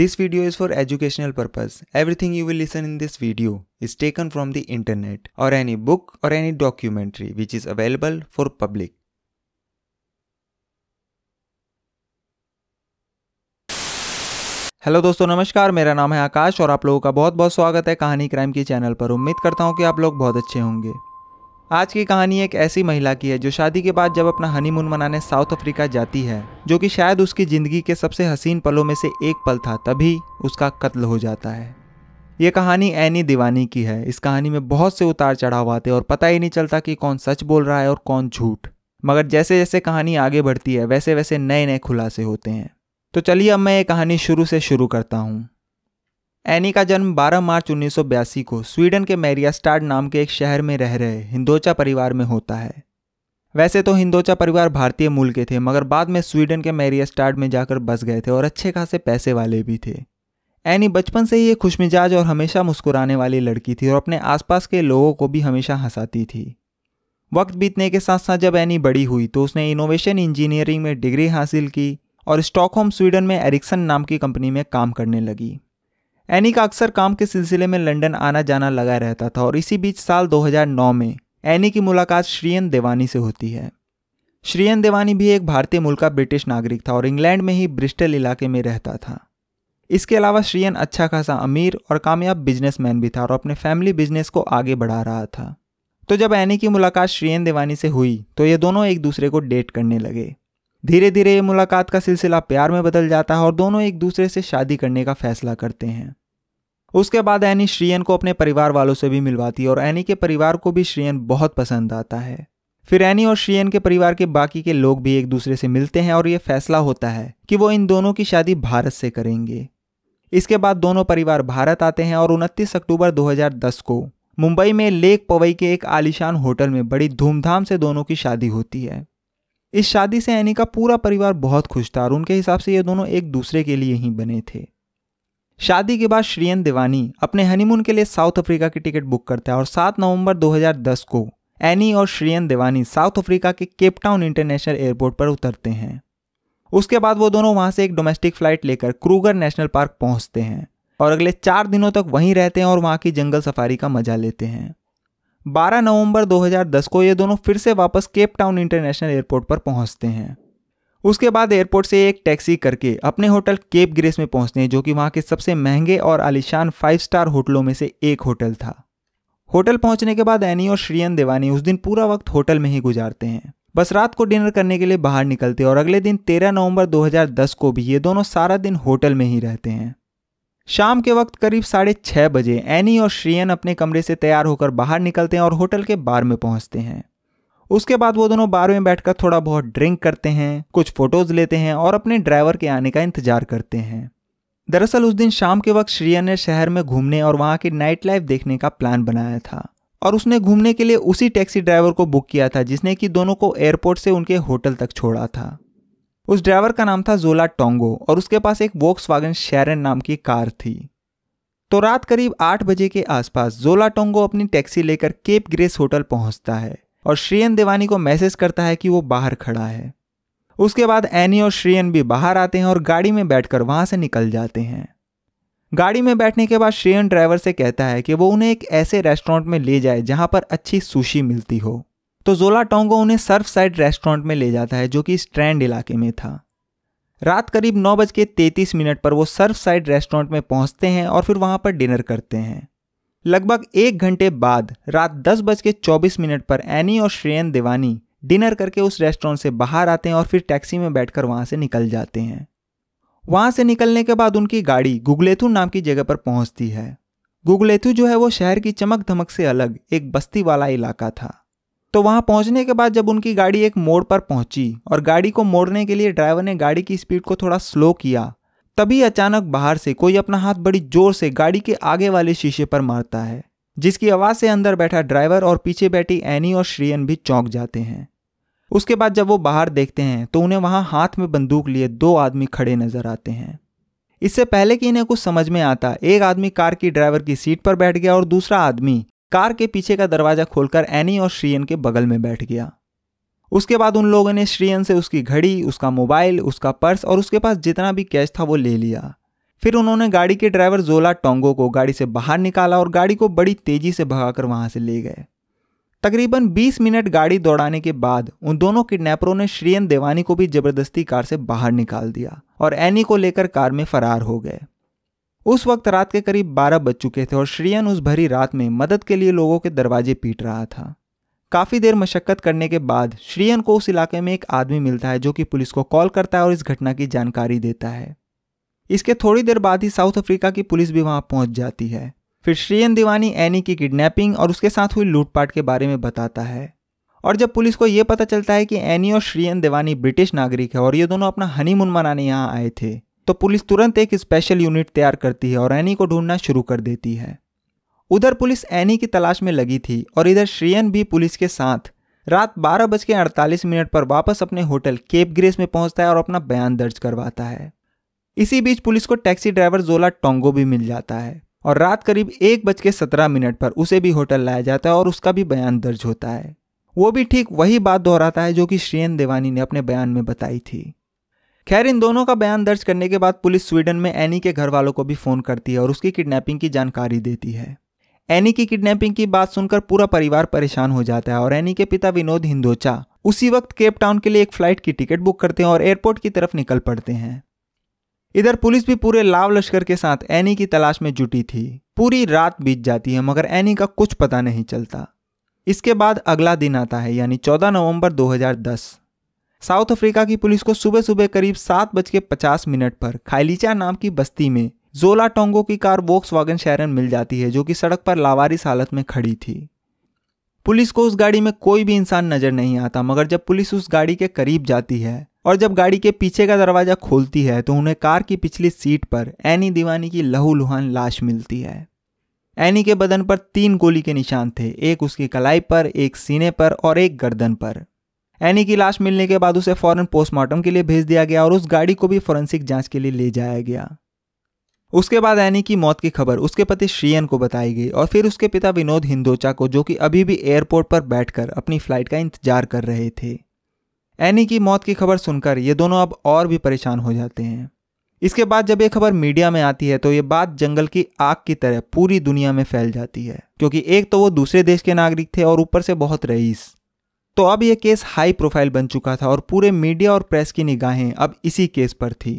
This video is for educational purpose. Everything you will listen in this video is taken from the internet or any book or any documentary which is available for public. Hello दोस्तों नमस्कार मेरा नाम है आकाश और आप लोगों का बहुत बहुत स्वागत है कहानी क्राइम की चैनल पर उम्मीद करता हूँ कि आप लोग बहुत अच्छे होंगे आज की कहानी एक ऐसी महिला की है जो शादी के बाद जब अपना हनीमून मनाने साउथ अफ्रीका जाती है जो कि शायद उसकी ज़िंदगी के सबसे हसीन पलों में से एक पल था तभी उसका कत्ल हो जाता है ये कहानी एनी दीवानी की है इस कहानी में बहुत से उतार चढ़ाव आते हैं और पता ही नहीं चलता कि कौन सच बोल रहा है और कौन झूठ मगर जैसे जैसे कहानी आगे बढ़ती है वैसे वैसे नए नए खुलासे होते हैं तो चलिए अब मैं ये कहानी शुरू से शुरू करता हूँ एनी का जन्म 12 मार्च उन्नीस को स्वीडन के मैरियास्टाड नाम के एक शहर में रह रहे हिंदोचा परिवार में होता है वैसे तो हिंदोचा परिवार भारतीय मूल के थे मगर बाद में स्वीडन के मैरियास्टाड में जाकर बस गए थे और अच्छे खासे पैसे वाले भी थे एनी बचपन से ही एक खुशमिजाज और हमेशा मुस्कुराने वाली लड़की थी और अपने आसपास के लोगों को भी हमेशा हंसाती थी वक्त बीतने के साथ साथ जब एनी बड़ी हुई तो उसने इनोवेशन इंजीनियरिंग में डिग्री हासिल की और स्टॉकहोम स्वीडन में एरिक्सन नाम की कंपनी में काम करने लगी एनी का अक्सर काम के सिलसिले में लंदन आना जाना लगा रहता था और इसी बीच साल 2009 में एनी की मुलाकात श्रीयन देवानी से होती है श्रीयन देवानी भी एक भारतीय मूल का ब्रिटिश नागरिक था और इंग्लैंड में ही ब्रिस्टल इलाके में रहता था इसके अलावा श्रीयन अच्छा खासा अमीर और कामयाब बिजनेसमैन भी था और अपने फैमिली बिजनेस को आगे बढ़ा रहा था तो जब एनी की मुलाकात श्रीयन देवानी से हुई तो ये दोनों एक दूसरे को डेट करने लगे धीरे धीरे ये मुलाकात का सिलसिला प्यार में बदल जाता है और दोनों एक दूसरे से शादी करने का फैसला करते हैं उसके बाद एनी श्रियन को अपने परिवार वालों से भी मिलवाती है और एनी के परिवार को भी श्रियन बहुत पसंद आता है फिर एनी और श्रियन के परिवार के बाकी के लोग भी एक दूसरे से मिलते हैं और ये फैसला होता है कि वो इन दोनों की शादी भारत से करेंगे इसके बाद दोनों परिवार भारत आते हैं और उनतीस अक्टूबर 2010 को मुंबई में लेक पवई के एक आलिशान होटल में बड़ी धूमधाम से दोनों की शादी होती है इस शादी से एनी का पूरा परिवार बहुत खुश था और उनके हिसाब से ये दोनों एक दूसरे के लिए ही बने थे शादी के बाद श्रीयन दिवानी अपने हनीमून के लिए साउथ अफ्रीका की टिकट बुक करता है और 7 नवंबर 2010 को एनी और श्रीयन दिवानी साउथ अफ्रीका के केपटाउन इंटरनेशनल एयरपोर्ट पर उतरते हैं उसके बाद वो दोनों वहाँ से एक डोमेस्टिक फ्लाइट लेकर क्रूगर नेशनल पार्क पहुँचते हैं और अगले चार दिनों तक वहीं रहते हैं और वहाँ की जंगल सफारी का मजा लेते हैं 12 नवंबर 2010 को ये दोनों फिर से वापस केप टाउन इंटरनेशनल एयरपोर्ट पर पहुंचते हैं उसके बाद एयरपोर्ट से एक टैक्सी करके अपने होटल केप ग्रेस में पहुंचते हैं जो कि वहां के सबसे महंगे और आलिशान फाइव स्टार होटलों में से एक होटल था होटल पहुंचने के बाद एनी और श्रीयन देवानी उस दिन पूरा वक्त होटल में ही गुजारते हैं बस रात को डिनर करने के लिए बाहर निकलते और अगले दिन 13 नवंबर 2010 को भी ये दोनों सारा दिन होटल में ही रहते हैं शाम के वक्त करीब साढ़े छः बजे एनी और श्रियन अपने कमरे से तैयार होकर बाहर निकलते हैं और होटल के बार में पहुंचते हैं उसके बाद वो दोनों बार में बैठकर थोड़ा बहुत ड्रिंक करते हैं कुछ फोटोज़ लेते हैं और अपने ड्राइवर के आने का इंतजार करते हैं दरअसल उस दिन शाम के वक्त श्रियन ने शहर में घूमने और वहाँ की नाइट लाइफ देखने का प्लान बनाया था और उसने घूमने के लिए उसी टैक्सी ड्राइवर को बुक किया था जिसने कि दोनों को एयरपोर्ट से उनके होटल तक छोड़ा था उस ड्राइवर का नाम था जोला टोंगो और उसके पास एक वोक्स वागन शेरन नाम की कार थी तो रात करीब आठ बजे के आसपास जोला टोंगो अपनी टैक्सी लेकर केप ग्रेस होटल पहुंचता है और श्रेयन देवानी को मैसेज करता है कि वो बाहर खड़ा है उसके बाद एनी और श्रेयन भी बाहर आते हैं और गाड़ी में बैठकर वहां से निकल जाते हैं गाड़ी में बैठने के बाद श्रेयन ड्राइवर से कहता है कि वो उन्हें एक ऐसे रेस्टोरेंट में ले जाए जहां पर अच्छी सुशी मिलती हो तो जोला टोंगो उन्हें सर्फ साइड रेस्टोरेंट में ले जाता है जो कि स्ट्रैंड इलाके में था रात करीब नौ बज के तैंतीस मिनट पर वो सर्फ साइड रेस्टोरेंट में पहुंचते हैं और फिर वहां पर डिनर करते हैं लगभग एक घंटे बाद रात दस बज के चौबीस मिनट पर एनी और श्रेयन देवानी डिनर करके उस रेस्टोरेंट से बाहर आते हैं और फिर टैक्सी में बैठकर वहां से निकल जाते हैं वहां से निकलने के बाद उनकी गाड़ी गुगलेथू नाम की जगह पर पहुंचती है गुगलेथू जो है वो शहर की चमक धमक से अलग एक बस्ती वाला इलाका था तो वहां पहुंचने के बाद जब उनकी गाड़ी एक मोड़ पर पहुंची और गाड़ी को मोड़ने के लिए ड्राइवर ने गाड़ी की स्पीड को थोड़ा स्लो किया तभी अचानक बाहर से कोई अपना हाथ बड़ी जोर से गाड़ी के आगे वाले शीशे पर मारता है जिसकी आवाज़ से अंदर बैठा ड्राइवर और पीछे बैठी एनी और श्रियन भी चौंक जाते हैं उसके बाद जब वो बाहर देखते हैं तो उन्हें वहां हाथ में बंदूक लिए दो आदमी खड़े नजर आते हैं इससे पहले कि इन्हें कुछ समझ में आता एक आदमी कार की ड्राइवर की सीट पर बैठ गया और दूसरा आदमी कार के पीछे का दरवाजा खोलकर एनी और श्रीयन के बगल में बैठ गया उसके बाद उन लोगों ने श्रीयन से उसकी घड़ी उसका मोबाइल उसका पर्स और उसके पास जितना भी कैश था वो ले लिया फिर उन्होंने गाड़ी के ड्राइवर जोला टोंगो को गाड़ी से बाहर निकाला और गाड़ी को बड़ी तेजी से भगाकर वहां से ले गए तकरीबन 20 मिनट गाड़ी दौड़ाने के बाद उन दोनों किडनैपरों ने श्रीयन देवानी को भी जबरदस्ती कार से बाहर निकाल दिया और एनी को लेकर कार में फरार हो गए उस वक्त रात के करीब बारह बज चुके थे और श्रियन उस भरी रात में मदद के लिए लोगों के दरवाजे पीट रहा था काफ़ी देर मशक्क़त करने के बाद श्रियन को उस इलाके में एक आदमी मिलता है जो कि पुलिस को कॉल करता है और इस घटना की जानकारी देता है इसके थोड़ी देर बाद ही साउथ अफ्रीका की पुलिस भी वहां पहुंच जाती है फिर श्रियन दीवानी एनी की किडनैपिंग और उसके साथ हुई लूटपाट के बारे में बताता है और जब पुलिस को ये पता चलता है कि एनी और श्रियन दीवानी ब्रिटिश नागरिक है और ये दोनों अपना हनीमून मनाने यहाँ आए थे तो पुलिस तुरंत एक स्पेशल यूनिट तैयार करती है और एनी को ढूंढना शुरू कर देती है उधर पुलिस एनी की तलाश में लगी थी और इधर श्रेयन भी पुलिस के साथ रात बारह बज के अड़तालीस मिनट पर वापस अपने होटल केप ग्रेस में पहुंचता है और अपना बयान दर्ज करवाता है इसी बीच पुलिस को टैक्सी ड्राइवर जोला टोंगो भी मिल जाता है और रात करीब एक बज के सत्रह मिनट पर उसे भी होटल लाया जाता है और उसका भी बयान दर्ज होता है वो भी ठीक वही बात दोहराता है जो कि श्रेयन देवानी ने अपने बयान में बताई थी खैर इन दोनों का बयान दर्ज करने के बाद पुलिस स्वीडन में एनी के घर वालों को भी फोन करती है और उसकी किडनैपिंग की जानकारी देती है एनी की किडनैपिंग की बात सुनकर पूरा परिवार परेशान हो जाता है और एनी के पिता विनोद हिंदोचा उसी वक्त केप टाउन के लिए एक फ्लाइट की टिकट बुक करते हैं और एयरपोर्ट की तरफ निकल पड़ते हैं इधर पुलिस भी पूरे लाव लश्कर के साथ एनी की तलाश में जुटी थी पूरी रात बीत जाती है मगर एनी का कुछ पता नहीं चलता इसके बाद अगला दिन आता है यानी 14 नवंबर 2010 साउथ अफ्रीका की पुलिस को सुबह सुबह करीब सात बज के पचास मिनट पर खाइलीचा नाम की बस्ती में जोला टोंगो की कार वोक्स वागन शैरन मिल जाती है जो कि सड़क पर लावारिस हालत में खड़ी थी पुलिस को उस गाड़ी में कोई भी इंसान नजर नहीं आता मगर जब पुलिस उस गाड़ी के करीब जाती है और जब गाड़ी के पीछे का दरवाजा खोलती है तो उन्हें कार की पिछली सीट पर एनी दीवानी की लुहान लाश मिलती है एनी के बदन पर तीन गोली के निशान थे एक उसकी कलाई पर एक सीने पर और एक गर्दन पर एनी की लाश मिलने के बाद उसे फौरन पोस्टमार्टम के लिए भेज दिया गया और उस गाड़ी को भी फॉरेंसिक जांच के लिए ले जाया गया उसके बाद एनी की मौत की खबर उसके पति श्रीयन को बताई गई और फिर उसके पिता विनोद हिंदोचा को जो कि अभी भी एयरपोर्ट पर बैठकर अपनी फ्लाइट का इंतजार कर रहे थे एनी की मौत की खबर सुनकर ये दोनों अब और भी परेशान हो जाते हैं इसके बाद जब ये खबर मीडिया में आती है तो ये बात जंगल की आग की तरह पूरी दुनिया में फैल जाती है क्योंकि एक तो वो दूसरे देश के नागरिक थे और ऊपर से बहुत रईस तो अब यह केस हाई प्रोफाइल बन चुका था और पूरे मीडिया और प्रेस की निगाहें अब इसी केस पर थी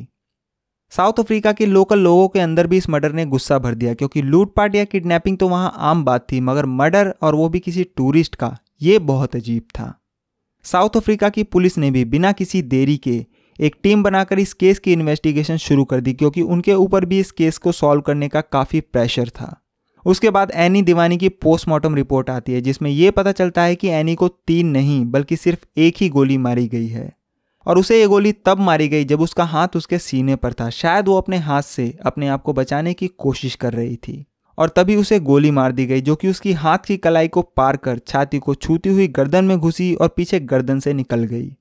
साउथ अफ्रीका के लोकल लोगों के अंदर भी इस मर्डर ने गुस्सा भर दिया क्योंकि लूटपाट या किडनैपिंग तो वहां आम बात थी मगर मर्डर और वो भी किसी टूरिस्ट का ये बहुत अजीब था साउथ अफ्रीका की पुलिस ने भी बिना किसी देरी के एक टीम बनाकर इस केस की इन्वेस्टिगेशन शुरू कर दी क्योंकि उनके ऊपर भी इस केस को सॉल्व करने का काफ़ी प्रेशर था उसके बाद एनी दीवानी की पोस्टमार्टम रिपोर्ट आती है जिसमें यह पता चलता है कि एनी को तीन नहीं बल्कि सिर्फ एक ही गोली मारी गई है और उसे ये गोली तब मारी गई जब उसका हाथ उसके सीने पर था शायद वो अपने हाथ से अपने आप को बचाने की कोशिश कर रही थी और तभी उसे गोली मार दी गई जो कि उसकी हाथ की कलाई को पार कर छाती को छूती हुई गर्दन में घुसी और पीछे गर्दन से निकल गई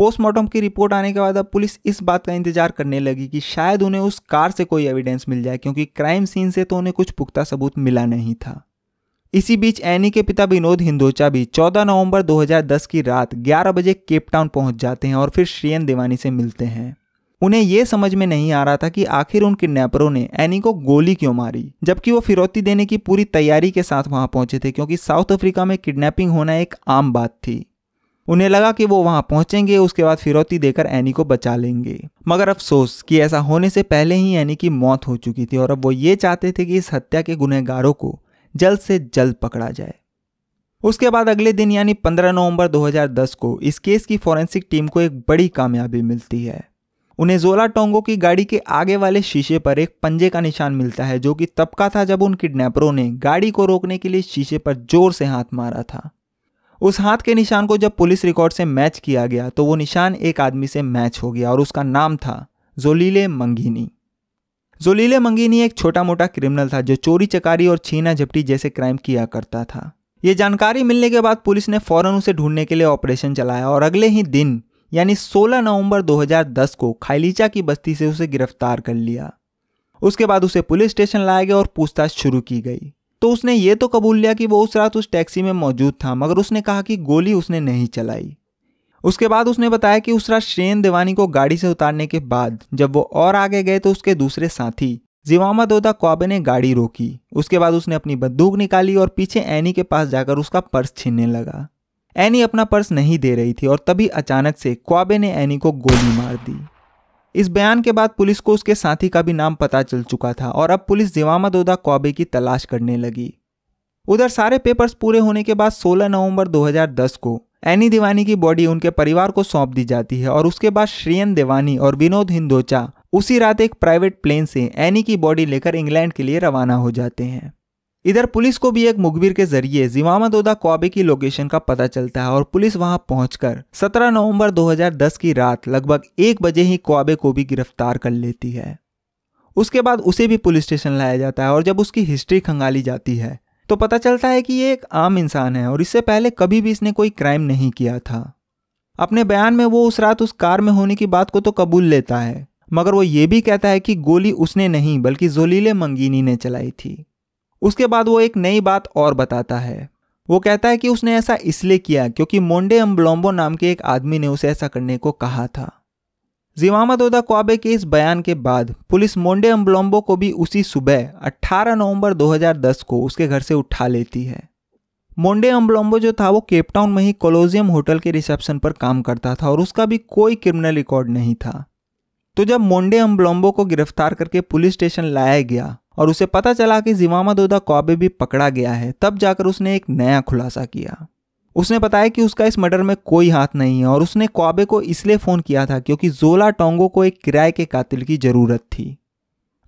पोस्टमार्टम की रिपोर्ट आने के बाद अब पुलिस इस बात का इंतजार करने लगी कि शायद उन्हें उस कार से कोई एविडेंस मिल जाए क्योंकि क्राइम सीन से तो उन्हें कुछ पुख्ता सबूत मिला नहीं था इसी बीच एनी के पिता विनोद हिंदोचा भी 14 नवंबर 2010 की रात 11 बजे केपटाउन पहुंच जाते हैं और फिर श्रीयन देवानी से मिलते हैं उन्हें यह समझ में नहीं आ रहा था कि आखिर उन किडनैपरों ने एनी को गोली क्यों मारी जबकि वो फिरौती देने की पूरी तैयारी के साथ वहां पहुंचे थे क्योंकि साउथ अफ्रीका में किडनैपिंग होना एक आम बात थी उन्हें लगा कि वो वहां पहुंचेंगे उसके बाद फिरौती देकर एनी को बचा लेंगे मगर अफसोस कि ऐसा होने से पहले ही एनी की मौत हो चुकी थी और अब वो ये चाहते थे कि इस हत्या के गुनहगारों को जल्द से जल्द पकड़ा जाए उसके बाद अगले दिन यानी 15 नवंबर 2010 को इस केस की फॉरेंसिक टीम को एक बड़ी कामयाबी मिलती है उन्हें जोला टोंगो की गाड़ी के आगे वाले शीशे पर एक पंजे का निशान मिलता है जो कि तब का था जब उन किडनैपरों ने गाड़ी को रोकने के लिए शीशे पर जोर से हाथ मारा था उस हाथ के निशान को जब पुलिस रिकॉर्ड से मैच किया गया तो वो निशान एक आदमी से मैच हो गया और उसका नाम था जोलीले मंगीनी जोलीले मंगीनी एक छोटा मोटा क्रिमिनल था जो चोरी चकारी और छीना झपटी जैसे क्राइम किया करता था ये जानकारी मिलने के बाद पुलिस ने फौरन उसे ढूंढने के लिए ऑपरेशन चलाया और अगले ही दिन यानी 16 नवंबर 2010 को खाइलीचा की बस्ती से उसे गिरफ्तार कर लिया उसके बाद उसे पुलिस स्टेशन लाया गया और पूछताछ शुरू की गई तो उसने ये तो कबूल लिया कि वो उस रात उस टैक्सी में मौजूद था मगर उसने कहा कि गोली उसने नहीं चलाई उसके बाद उसने बताया कि उस रात श्रेन देवानी को गाड़ी से उतारने के बाद जब वो और आगे गए तो उसके दूसरे साथी जिवामा दोदा क्वाबे ने गाड़ी रोकी उसके बाद उसने अपनी बंदूक निकाली और पीछे एनी के पास जाकर उसका पर्स छीनने लगा एनी अपना पर्स नहीं दे रही थी और तभी अचानक से क्वाबे ने एनी को गोली मार दी इस बयान के बाद पुलिस को उसके साथी का भी नाम पता चल चुका था और अब पुलिस दोदा कौबे की तलाश करने लगी उधर सारे पेपर्स पूरे होने के बाद 16 नवंबर 2010 को एनी दीवानी की बॉडी उनके परिवार को सौंप दी जाती है और उसके बाद श्रीयन देवानी और विनोद हिंदोचा उसी रात एक प्राइवेट प्लेन से एनी की बॉडी लेकर इंग्लैंड के लिए रवाना हो जाते हैं इधर पुलिस को भी एक मुखबिर के जरिए दोदा कौबे की लोकेशन का पता चलता है और पुलिस वहां पहुंचकर 17 नवंबर 2010 की रात लगभग एक बजे ही कौबे को भी गिरफ्तार कर लेती है उसके बाद उसे भी पुलिस स्टेशन लाया जाता है और जब उसकी हिस्ट्री खंगाली जाती है तो पता चलता है कि ये एक आम इंसान है और इससे पहले कभी भी इसने कोई क्राइम नहीं किया था अपने बयान में वो उस रात उस कार में होने की बात को तो कबूल लेता है मगर वो ये भी कहता है कि गोली उसने नहीं बल्कि जोलीले मंगीनी ने चलाई थी उसके बाद वो एक नई बात और बताता है वो कहता है कि उसने ऐसा इसलिए किया क्योंकि मोंडे अम्बलोम्बो नाम के एक आदमी ने उसे ऐसा करने को कहा था जिमामा दोदा क्वाबे के इस बयान के बाद पुलिस मोंडे अम्बलोम्बो को भी उसी सुबह 18 नवंबर 2010 को उसके घर से उठा लेती है मोंडे अम्बलोम्बो जो था वो केपटाउन में ही कोलोजियम होटल के रिसेप्शन पर काम करता था और उसका भी कोई क्रिमिनल रिकॉर्ड नहीं था तो जब मोंडे अम्बलोम्बो को गिरफ्तार करके पुलिस स्टेशन लाया गया और उसे पता चला कि जिमामा दोदा कॉबे भी पकड़ा गया है तब जाकर उसने एक नया खुलासा किया उसने बताया कि उसका इस मर्डर में कोई हाथ नहीं है और उसने कॉबे को इसलिए फ़ोन किया था क्योंकि जोला टोंगो को एक किराए के कातिल की ज़रूरत थी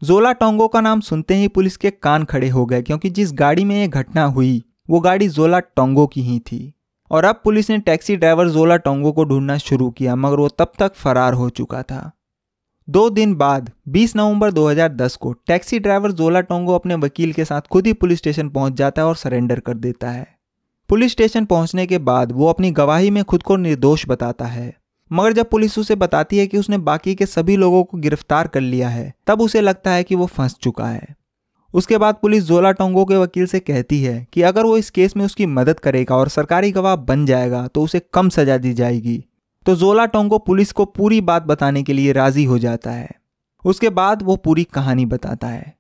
जोला टोंगो का नाम सुनते ही पुलिस के कान खड़े हो गए क्योंकि जिस गाड़ी में यह घटना हुई वो गाड़ी जोला टोंगो की ही थी और अब पुलिस ने टैक्सी ड्राइवर जोला टोंगो को ढूंढना शुरू किया मगर वो तब तक फरार हो चुका था दो दिन बाद 20 नवंबर 2010 को टैक्सी ड्राइवर जोला टोंगो अपने वकील के साथ खुद ही पुलिस स्टेशन पहुंच जाता है और सरेंडर कर देता है पुलिस स्टेशन पहुंचने के बाद वो अपनी गवाही में खुद को निर्दोष बताता है मगर जब पुलिस उसे बताती है कि उसने बाकी के सभी लोगों को गिरफ्तार कर लिया है तब उसे लगता है कि वो फंस चुका है उसके बाद पुलिस जोला टोंगो के वकील से कहती है कि अगर वो इस केस में उसकी मदद करेगा और सरकारी गवाह बन जाएगा तो उसे कम सजा दी जाएगी तो जोला टोंगो पुलिस को पूरी बात बताने के लिए राजी हो जाता है उसके बाद वो पूरी कहानी बताता है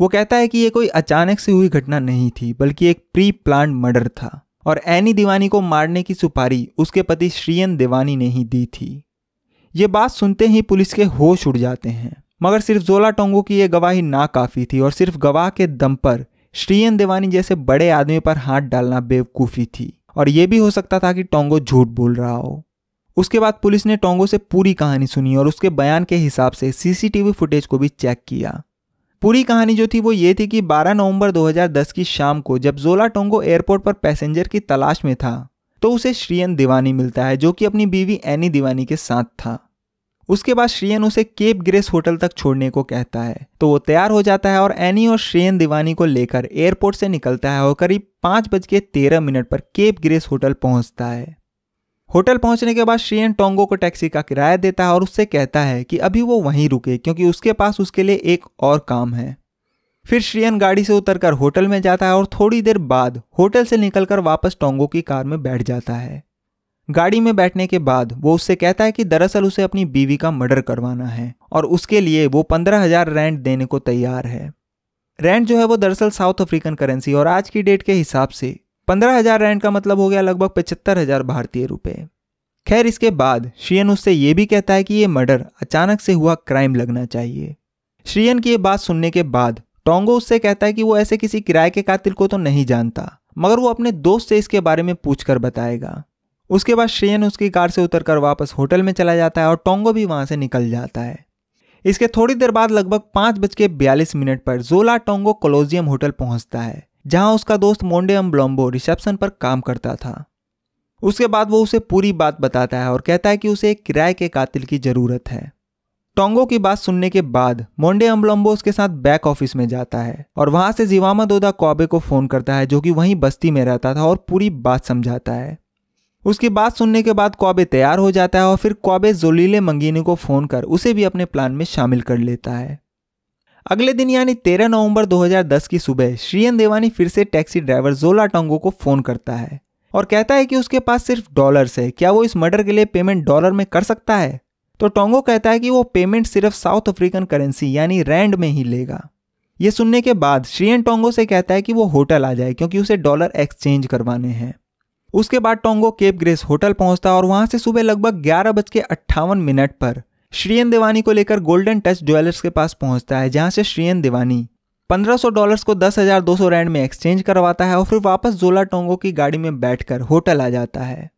वो कहता है कि ये कोई अचानक से हुई घटना नहीं थी बल्कि एक प्री प्लान मर्डर था और एनी दीवानी को मारने की सुपारी उसके पति श्रीयन दीवानी ने ही दी थी ये बात सुनते ही पुलिस के होश उड़ जाते हैं मगर सिर्फ जोला टोंगो की यह गवाही काफी थी और सिर्फ गवाह के दम पर श्रीयन देवानी जैसे बड़े आदमी पर हाथ डालना बेवकूफ़ी थी और यह भी हो सकता था कि टोंगो झूठ बोल रहा हो उसके बाद पुलिस ने टोंगो से पूरी कहानी सुनी और उसके बयान के हिसाब से सीसीटीवी फुटेज को भी चेक किया पूरी कहानी जो थी वो ये थी कि 12 नवंबर 2010 की शाम को जब जोला टोंगो एयरपोर्ट पर पैसेंजर की तलाश में था तो उसे श्रियन दीवानी मिलता है जो कि अपनी बीवी एनी दीवानी के साथ था उसके बाद श्रियन उसे केप ग्रेस होटल तक छोड़ने को कहता है तो वो तैयार हो जाता है और एनी और श्रियन दीवानी को लेकर एयरपोर्ट से निकलता है और करीब पाँच बज के तेरह मिनट पर केप ग्रेस होटल पहुंचता है होटल पहुंचने के बाद श्रीयन टोंगो को टैक्सी का किराया देता है और उससे कहता है कि अभी वो वहीं रुके क्योंकि उसके पास उसके लिए एक और काम है फिर श्रियन गाड़ी से उतरकर होटल में जाता है और थोड़ी देर बाद होटल से निकलकर वापस टोंगो की कार में बैठ जाता है गाड़ी में बैठने के बाद वो उससे कहता है कि दरअसल उसे अपनी बीवी का मर्डर करवाना है और उसके लिए वो पंद्रह हजार रेंट देने को तैयार है रेंट जो है वो दरअसल साउथ अफ्रीकन करेंसी और आज की डेट के हिसाब से पंद्रह हजार रैंड का मतलब हो गया लगभग पचहत्तर हजार भारतीय रुपये खैर इसके बाद श्रियन उससे यह भी कहता है कि ये मर्डर अचानक से हुआ क्राइम लगना चाहिए श्रियन की ये बात सुनने के बाद टोंगो उससे कहता है कि वो ऐसे किसी किराए के कातिल को तो नहीं जानता मगर वो अपने दोस्त से इसके बारे में पूछकर बताएगा उसके बाद श्रियन उसकी कार से उतरकर वापस होटल में चला जाता है और टोंगो भी वहां से निकल जाता है इसके थोड़ी देर बाद लगभग पांच बज के बयालीस मिनट पर जोला टोंगो कोलोजियम होटल पहुंचता है जहां उसका दोस्त मोंडे अम्ब्लॉम्बो रिसेप्शन पर काम करता था उसके बाद वो उसे पूरी बात बताता है और कहता है कि उसे एक किराए के कातिल की ज़रूरत है टोंगो की बात सुनने के बाद मोंडे अम्बलम्बो उसके साथ बैक ऑफिस में जाता है और वहां से जीवामा दोदा कॉबे को फ़ोन करता है जो कि वहीं बस्ती में रहता था और पूरी बात समझाता है उसकी बात सुनने के बाद कॉबे तैयार हो जाता है और फिर कौबे जोलीले मंगीनी को फ़ोन कर उसे भी अपने प्लान में शामिल कर लेता है अगले दिन यानी 13 नवंबर 2010 की सुबह श्रीयन देवानी फिर से टैक्सी ड्राइवर जोला टोंगो को फ़ोन करता है और कहता है कि उसके पास सिर्फ डॉलर्स है क्या वो इस मर्डर के लिए पेमेंट डॉलर में कर सकता है तो टोंगो कहता है कि वो पेमेंट सिर्फ साउथ अफ्रीकन करेंसी यानी रैंड में ही लेगा ये सुनने के बाद श्रीयन टोंगो से कहता है कि वो होटल आ जाए क्योंकि उसे डॉलर एक्सचेंज करवाने हैं उसके बाद टोंगो केप ग्रेस होटल पहुंचता है और वहां से सुबह लगभग ग्यारह बज के अट्ठावन मिनट पर श्रीयन देवानी को लेकर गोल्डन टच ज्वेलर्स के पास पहुंचता है जहां से श्रीयन देवानी 1500 डॉलर्स को 10,200 रैंड में एक्सचेंज करवाता है और फिर वापस जोला टोंगो की गाड़ी में बैठकर होटल आ जाता है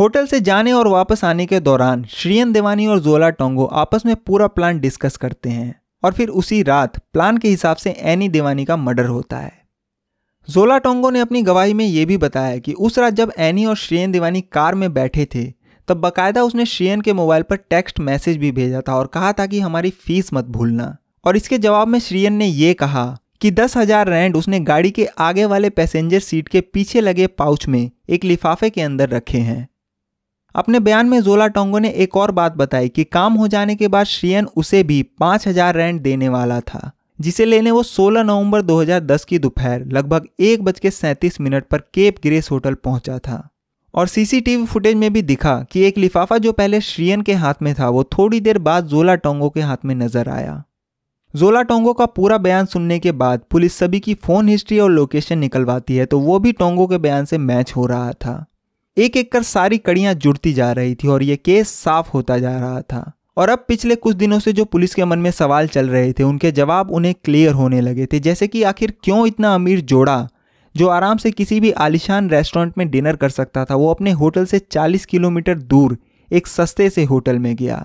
होटल से जाने और वापस आने के दौरान श्रीयन देवानी और जोला टोंगो आपस में पूरा प्लान डिस्कस करते हैं और फिर उसी रात प्लान के हिसाब से एनी देवानी का मर्डर होता है जोला टोंगो ने अपनी गवाही में यह भी बताया कि उस रात जब एनी और श्रेयन देवानी कार में बैठे थे तब बाकायदा उसने शियन के मोबाइल पर टेक्स्ट मैसेज भी भेजा था और कहा था कि हमारी फीस मत भूलना और इसके जवाब में श्रियन ने यह कहा कि दस हजार रैंड उसने गाड़ी के आगे वाले पैसेंजर सीट के पीछे लगे पाउच में एक लिफाफे के अंदर रखे हैं अपने बयान में जोला टोंगो ने एक और बात बताई कि काम हो जाने के बाद श्रियन उसे भी पांच हजार रैंड देने वाला था जिसे लेने वो 16 नवंबर 2010 की दोपहर लगभग एक बज के सैंतीस मिनट पर केप ग्रेस होटल पहुंचा था और सीसीटीवी फुटेज में भी दिखा कि एक लिफाफा जो पहले श्रियन के हाथ में था वो थोड़ी देर बाद जोला टोंगो के हाथ में नजर आया जोला टोंगो का पूरा बयान सुनने के बाद पुलिस सभी की फ़ोन हिस्ट्री और लोकेशन निकलवाती है तो वो भी टोंगो के बयान से मैच हो रहा था एक एक कर सारी कड़ियां जुड़ती जा रही थी और ये केस साफ होता जा रहा था और अब पिछले कुछ दिनों से जो पुलिस के मन में सवाल चल रहे थे उनके जवाब उन्हें क्लियर होने लगे थे जैसे कि आखिर क्यों इतना अमीर जोड़ा जो आराम से किसी भी आलिशान रेस्टोरेंट में डिनर कर सकता था वो अपने होटल से 40 किलोमीटर दूर एक सस्ते से होटल में गया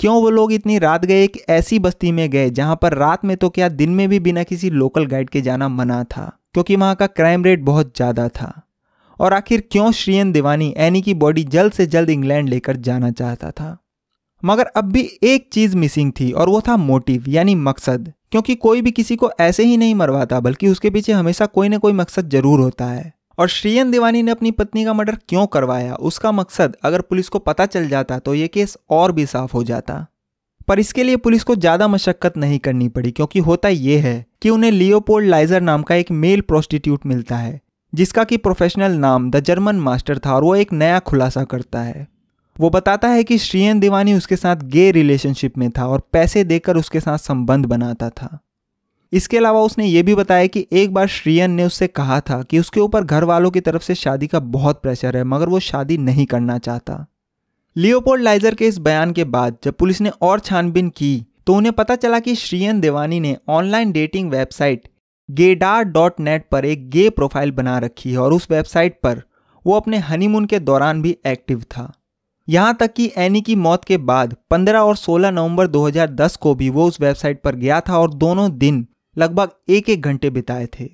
क्यों वो लोग इतनी रात गए एक ऐसी बस्ती में गए जहाँ पर रात में तो क्या दिन में भी बिना किसी लोकल गाइड के जाना मना था क्योंकि वहाँ का क्राइम रेट बहुत ज़्यादा था और आखिर क्यों श्रीयन दीवानी एनी की बॉडी जल्द से जल्द इंग्लैंड लेकर जाना चाहता था मगर अब भी एक चीज़ मिसिंग थी और वो था मोटिव यानी मकसद क्योंकि कोई भी किसी को ऐसे ही नहीं मरवाता बल्कि उसके पीछे हमेशा कोई ना कोई मकसद जरूर होता है और श्रीयन दिवानी ने अपनी पत्नी का मर्डर क्यों करवाया उसका मकसद अगर पुलिस को पता चल जाता तो ये केस और भी साफ हो जाता पर इसके लिए पुलिस को ज़्यादा मशक्क़त नहीं करनी पड़ी क्योंकि होता ये है कि उन्हें लियोपोल लाइजर नाम का एक मेल प्रोस्टिट्यूट मिलता है जिसका कि प्रोफेशनल नाम द जर्मन मास्टर था और वो एक नया खुलासा करता है वो बताता है कि श्रीयन दीवानी उसके साथ गे रिलेशनशिप में था और पैसे देकर उसके साथ संबंध बनाता था इसके अलावा उसने ये भी बताया कि एक बार श्रीयन ने उससे कहा था कि उसके ऊपर घर वालों की तरफ से शादी का बहुत प्रेशर है मगर वो शादी नहीं करना चाहता लियोपोल्ड लाइजर के इस बयान के बाद जब पुलिस ने और छानबीन की तो उन्हें पता चला कि श्रीयन देवानी ने online dating website Gaydar dot net पर एक गे प्रोफाइल बना रखी है और उस वेबसाइट पर वो अपने हनीमून के दौरान भी एक्टिव था यहाँ तक कि एनी की मौत के बाद 15 और 16 नवंबर 2010 को भी वो उस वेबसाइट पर गया था और दोनों दिन लगभग एक एक घंटे बिताए थे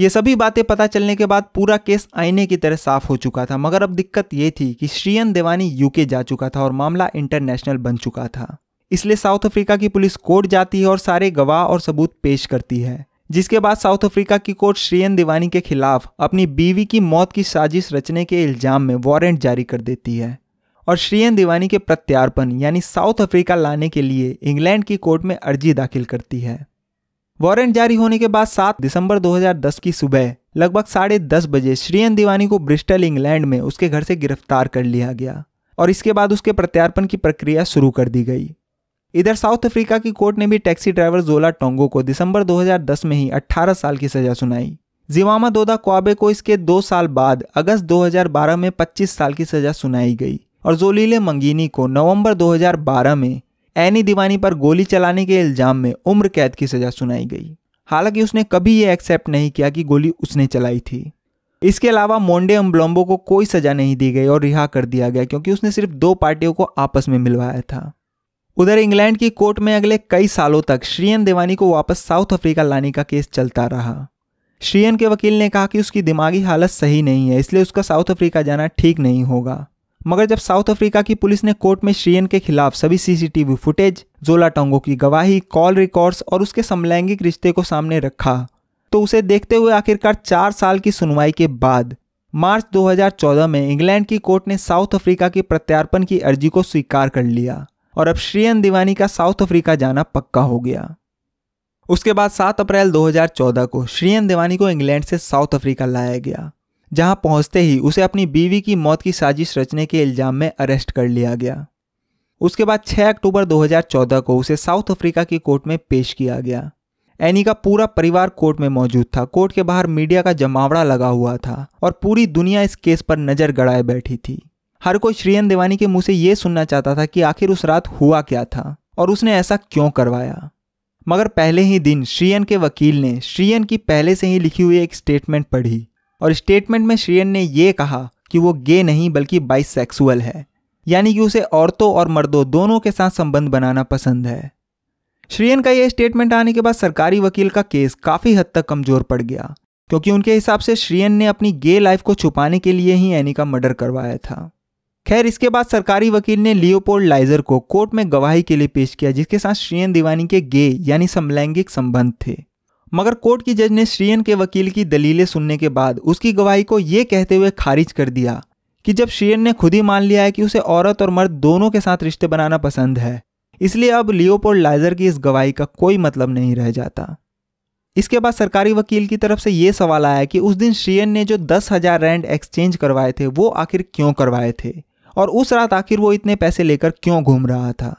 ये सभी बातें पता चलने के बाद पूरा केस आईने की तरह साफ हो चुका था मगर अब दिक्कत ये थी कि श्रीयन देवानी यूके जा चुका था और मामला इंटरनेशनल बन चुका था इसलिए साउथ अफ्रीका की पुलिस कोर्ट जाती है और सारे गवाह और सबूत पेश करती है जिसके बाद साउथ अफ्रीका की कोर्ट श्रीयन दिवानी के खिलाफ अपनी बीवी की मौत की साजिश रचने के इल्जाम में वारंट जारी कर देती है और श्रीयन दीवानी के प्रत्यार्पण यानी साउथ अफ्रीका लाने के लिए इंग्लैंड की कोर्ट में अर्जी दाखिल करती है वारंट जारी होने के बाद 7 दिसंबर 2010 की सुबह लगभग साढ़े दस बजे श्रीयन दीवानी को ब्रिस्टल इंग्लैंड में उसके घर से गिरफ्तार कर लिया गया और इसके बाद उसके प्रत्यार्पण की प्रक्रिया शुरू कर दी गई इधर साउथ अफ्रीका की कोर्ट ने भी टैक्सी ड्राइवर जोला टोंगो को दिसंबर 2010 में ही 18 साल की सजा सुनाई जिवामा दोदा क्वाबे को इसके दो साल बाद अगस्त 2012 में 25 साल की सजा सुनाई गई और जोलीले मंगीनी को नवंबर 2012 में एनी दीवानी पर गोली चलाने के इल्ज़ाम में उम्र कैद की सज़ा सुनाई गई हालांकि उसने कभी यह एक्सेप्ट नहीं किया कि गोली उसने चलाई थी इसके अलावा मोंडे अम्ब्लोम्बो को कोई सज़ा नहीं दी गई और रिहा कर दिया गया क्योंकि उसने सिर्फ दो पार्टियों को आपस में मिलवाया था उधर इंग्लैंड की कोर्ट में अगले कई सालों तक श्रीयन देवानी को वापस साउथ अफ्रीका लाने का केस चलता रहा श्रीयन के वकील ने कहा कि उसकी दिमागी हालत सही नहीं है इसलिए उसका साउथ अफ्रीका जाना ठीक नहीं होगा मगर जब साउथ अफ्रीका की पुलिस ने कोर्ट में श्रीयन के खिलाफ सभी सीसीटीवी फुटेज जोला टोंगो की गवाही कॉल रिकॉर्ड्स और उसके समलैंगिक रिश्ते को सामने रखा तो उसे देखते हुए आखिरकार चार साल की सुनवाई के बाद मार्च 2014 में इंग्लैंड की कोर्ट ने साउथ अफ्रीका की प्रत्यार्पण की अर्जी को स्वीकार कर लिया और अब श्रीयन दीवानी का साउथ अफ्रीका जाना पक्का हो गया उसके बाद 7 अप्रैल 2014 को श्रीयन दीवानी को इंग्लैंड से साउथ अफ्रीका लाया गया जहां पहुंचते ही उसे अपनी बीवी की मौत की साजिश रचने के इल्जाम में अरेस्ट कर लिया गया उसके बाद 6 अक्टूबर 2014 को उसे साउथ अफ्रीका की कोर्ट में पेश किया गया एनी का पूरा परिवार कोर्ट में मौजूद था कोर्ट के बाहर मीडिया का जमावड़ा लगा हुआ था और पूरी दुनिया इस केस पर नजर गड़ाए बैठी थी हर कोई श्रीयन देवानी के मुंह से यह सुनना चाहता था कि आखिर उस रात हुआ क्या था और उसने ऐसा क्यों करवाया मगर पहले ही दिन श्रीयन के वकील ने श्रीयन की पहले से ही लिखी हुई एक स्टेटमेंट पढ़ी और स्टेटमेंट में श्रियन ने यह कहा कि वो गे नहीं बल्कि बाइसेक्सुअल है यानी कि उसे औरतों और मर्दों दोनों के साथ संबंध बनाना पसंद है श्रियन का यह स्टेटमेंट आने के बाद सरकारी वकील का केस काफ़ी हद तक कमज़ोर पड़ गया क्योंकि उनके हिसाब से श्रियन ने अपनी गे लाइफ को छुपाने के लिए ही एनी का मर्डर करवाया था खैर इसके बाद सरकारी वकील ने लियोपोल्ड लाइजर को कोर्ट में गवाही के लिए पेश किया जिसके साथ श्रियन दीवानी के गे यानी समलैंगिक संबंध थे मगर कोर्ट की जज ने श्रीयन के वकील की दलीलें सुनने के बाद उसकी गवाही को ये कहते हुए खारिज कर दिया कि जब श्रीयन ने खुद ही मान लिया है कि उसे औरत और मर्द दोनों के साथ रिश्ते बनाना पसंद है इसलिए अब लियोपोल लाइजर की इस गवाही का कोई मतलब नहीं रह जाता इसके बाद सरकारी वकील की तरफ से ये सवाल आया कि उस दिन श्रीयन ने जो दस हजार रैंड एक्सचेंज करवाए थे वो आखिर क्यों करवाए थे और उस रात आखिर वो इतने पैसे लेकर क्यों घूम रहा था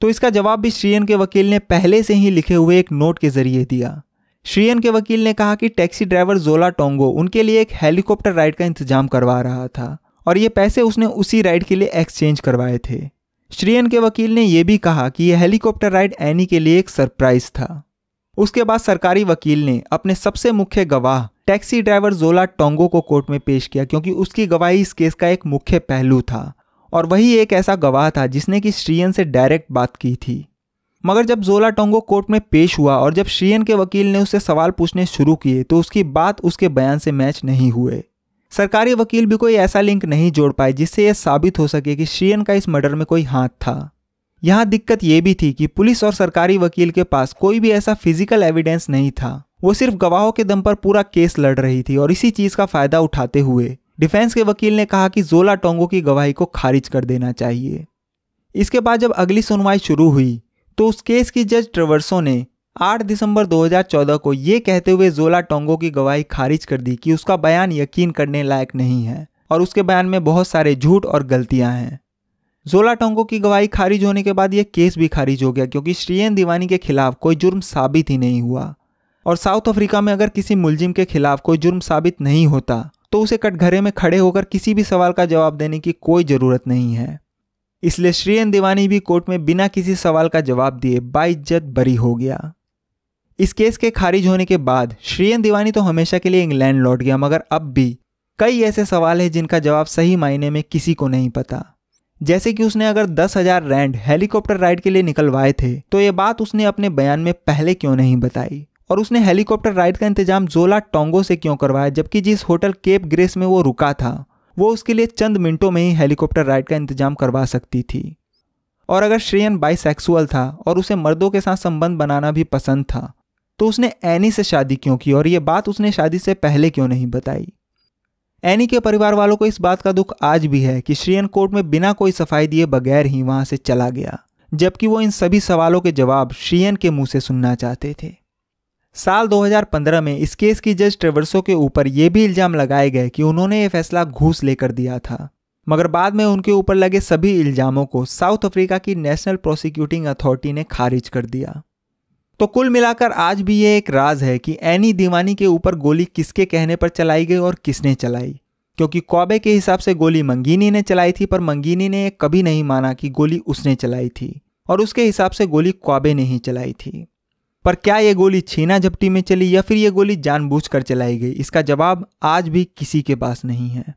तो इसका जवाब भी श्रीयन के वकील ने पहले से ही लिखे हुए एक नोट के जरिए दिया श्रीयन के वकील ने कहा कि टैक्सी ड्राइवर जोला टोंगो उनके लिए एक हेलीकॉप्टर राइड का इंतजाम करवा रहा था और ये पैसे उसने उसी राइड के लिए एक्सचेंज करवाए थे श्रीयन के वकील ने यह भी कहा कि यह हेलीकॉप्टर राइड एनी के लिए एक सरप्राइज था उसके बाद सरकारी वकील ने अपने सबसे मुख्य गवाह टैक्सी ड्राइवर जोला टोंगो को कोर्ट में पेश किया क्योंकि उसकी गवाही इस केस का एक मुख्य पहलू था और वही एक ऐसा गवाह था जिसने कि श्रीयन से डायरेक्ट बात की थी मगर जब जोला टोंगो कोर्ट में पेश हुआ और जब श्रीयन के वकील ने उससे सवाल पूछने शुरू किए तो उसकी बात उसके बयान से मैच नहीं हुए सरकारी वकील भी कोई ऐसा लिंक नहीं जोड़ पाए जिससे यह साबित हो सके कि श्रीयन का इस मर्डर में कोई हाथ था यहाँ दिक्कत यह भी थी कि पुलिस और सरकारी वकील के पास कोई भी ऐसा फिजिकल एविडेंस नहीं था वो सिर्फ गवाहों के दम पर पूरा केस लड़ रही थी और इसी चीज का फायदा उठाते हुए डिफेंस के वकील ने कहा कि जोला टोंगो की गवाही को खारिज कर देना चाहिए इसके बाद जब अगली सुनवाई शुरू हुई तो उस केस की जज ट्रवर्सो ने 8 दिसंबर 2014 को ये कहते हुए जोला टोंगो की गवाही खारिज कर दी कि उसका बयान यकीन करने लायक नहीं है और उसके बयान में बहुत सारे झूठ और गलतियां हैं जोला टोंगो की गवाही खारिज होने के बाद यह केस भी खारिज हो गया क्योंकि श्रीयन दीवानी के खिलाफ कोई जुर्म साबित ही नहीं हुआ और साउथ अफ्रीका में अगर किसी मुलजिम के खिलाफ कोई जुर्म साबित नहीं होता तो उसे कटघरे में खड़े होकर किसी भी सवाल का जवाब देने की कोई ज़रूरत नहीं है इसलिए श्रेयन दिवानी भी कोर्ट में बिना किसी सवाल का जवाब दिए बाइज्जत बरी हो गया इस केस के खारिज होने के बाद एन दिवानी तो हमेशा के लिए इंग्लैंड लौट गया मगर अब भी कई ऐसे सवाल हैं जिनका जवाब सही मायने में किसी को नहीं पता जैसे कि उसने अगर दस हजार रैंड हेलीकॉप्टर राइड के लिए निकलवाए थे तो ये बात उसने अपने बयान में पहले क्यों नहीं बताई और उसने हेलीकॉप्टर राइड का इंतजाम जोला टोंगो से क्यों करवाया जबकि जिस होटल केप ग्रेस में वो रुका था वो उसके लिए चंद मिनटों में ही हेलीकॉप्टर राइड का इंतजाम करवा सकती थी और अगर श्रेयन बाइसेक्सुअल था और उसे मर्दों के साथ संबंध बनाना भी पसंद था तो उसने एनी से शादी क्यों की और ये बात उसने शादी से पहले क्यों नहीं बताई एनी के परिवार वालों को इस बात का दुख आज भी है कि श्रेयन कोर्ट में बिना कोई सफाई दिए बगैर ही वहां से चला गया जबकि वो इन सभी सवालों के जवाब श्रियन के मुंह से सुनना चाहते थे साल 2015 में इस केस की जज ट्रेवर्सो के ऊपर ये भी इल्जाम लगाए गए कि उन्होंने ये फैसला घूस लेकर दिया था मगर बाद में उनके ऊपर लगे सभी इल्जामों को साउथ अफ्रीका की नेशनल प्रोसिक्यूटिंग अथॉरिटी ने खारिज कर दिया तो कुल मिलाकर आज भी ये एक राज है कि एनी दीवानी के ऊपर गोली किसके कहने पर चलाई गई और किसने चलाई क्योंकि कॉबे के हिसाब से गोली मंगीनी ने चलाई थी पर मंगीनी ने कभी नहीं माना कि गोली उसने चलाई थी और उसके हिसाब से गोली कॉबे ने ही चलाई थी पर क्या ये गोली छीना झपटी में चली या फिर ये गोली जानबूझकर चलाई गई इसका जवाब आज भी किसी के पास नहीं है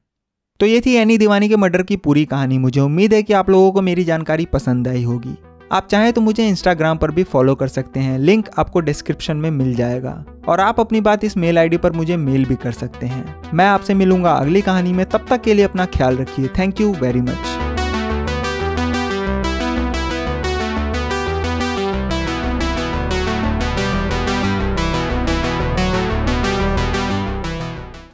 तो ये थी एनी दीवानी के मर्डर की पूरी कहानी मुझे उम्मीद है कि आप लोगों को मेरी जानकारी पसंद आई होगी आप चाहें तो मुझे इंस्टाग्राम पर भी फॉलो कर सकते हैं लिंक आपको डिस्क्रिप्शन में मिल जाएगा और आप अपनी बात इस मेल आईडी पर मुझे मेल भी कर सकते हैं मैं आपसे मिलूंगा अगली कहानी में तब तक के लिए अपना ख्याल रखिए थैंक यू वेरी मच